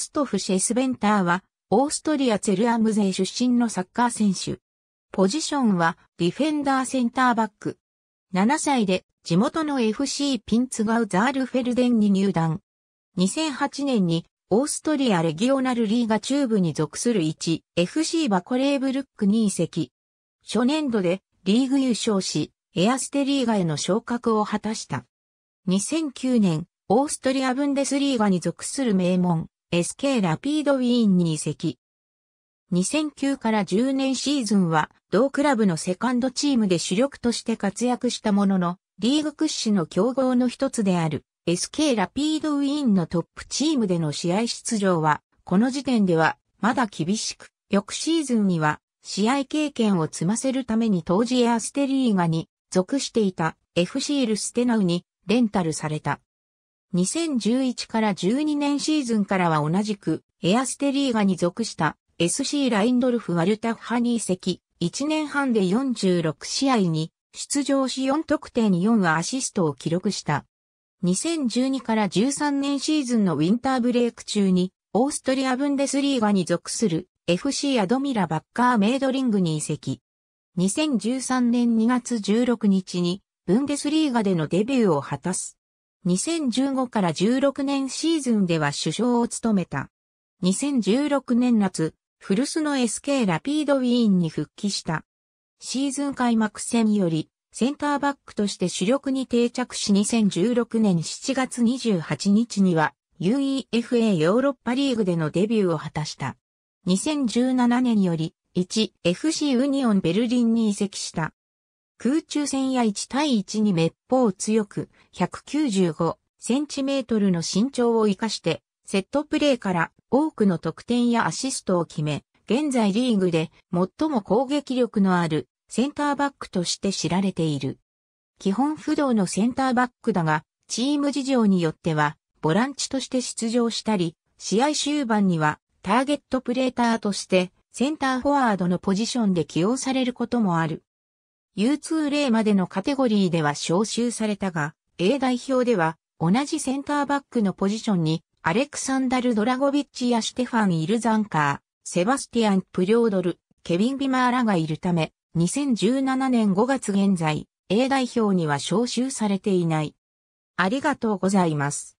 ストフ・シェスベンターは、オーストリア・ツェルアム勢出身のサッカー選手。ポジションは、ディフェンダーセンターバック。7歳で、地元の FC ピンツガウザールフェルデンに入団。2008年に、オーストリアレギオナルリーガ中部に属する1、FC バコレーブルックに移籍。初年度で、リーグ優勝し、エアステリーガへの昇格を果たした。2009年、オーストリア・ブンデスリーガに属する名門、SK ラピードウィーンに移籍。2009から10年シーズンは同クラブのセカンドチームで主力として活躍したものの、リーグ屈指の強豪の一つである SK ラピードウィーンのトップチームでの試合出場は、この時点ではまだ厳しく、翌シーズンには試合経験を積ませるために当時エアステリーガに属していた FC ルステナウにレンタルされた。2011から12年シーズンからは同じく、エアステリーガに属した SC ラインドルフ・ワルタッハに移籍、1年半で46試合に出場し4得点4はアシストを記録した。2012から13年シーズンのウィンターブレイク中に、オーストリア・ブンデスリーガに属する FC アドミラ・バッカー・メイドリングに移籍。2013年2月16日に、ブンデスリーガでのデビューを果たす。2015から16年シーズンでは首相を務めた。2016年夏、古巣の SK ラピードウィーンに復帰した。シーズン開幕戦より、センターバックとして主力に定着し2016年7月28日には UEFA ヨーロッパリーグでのデビューを果たした。2017年より 1FC ユニオンベルリンに移籍した。空中戦や1対1に滅法強く、195センチメートルの身長を活かして、セットプレーから多くの得点やアシストを決め、現在リーグで最も攻撃力のあるセンターバックとして知られている。基本不動のセンターバックだが、チーム事情によっては、ボランチとして出場したり、試合終盤にはターゲットプレーターとしてセンターフォワードのポジションで起用されることもある。U2 例までのカテゴリーでは招集されたが、A 代表では同じセンターバックのポジションにアレクサンダル・ドラゴビッチやシテファン・イルザンカー、セバスティアン・プリョードル、ケビン・ビマーらがいるため、2017年5月現在、A 代表には招集されていない。ありがとうございます。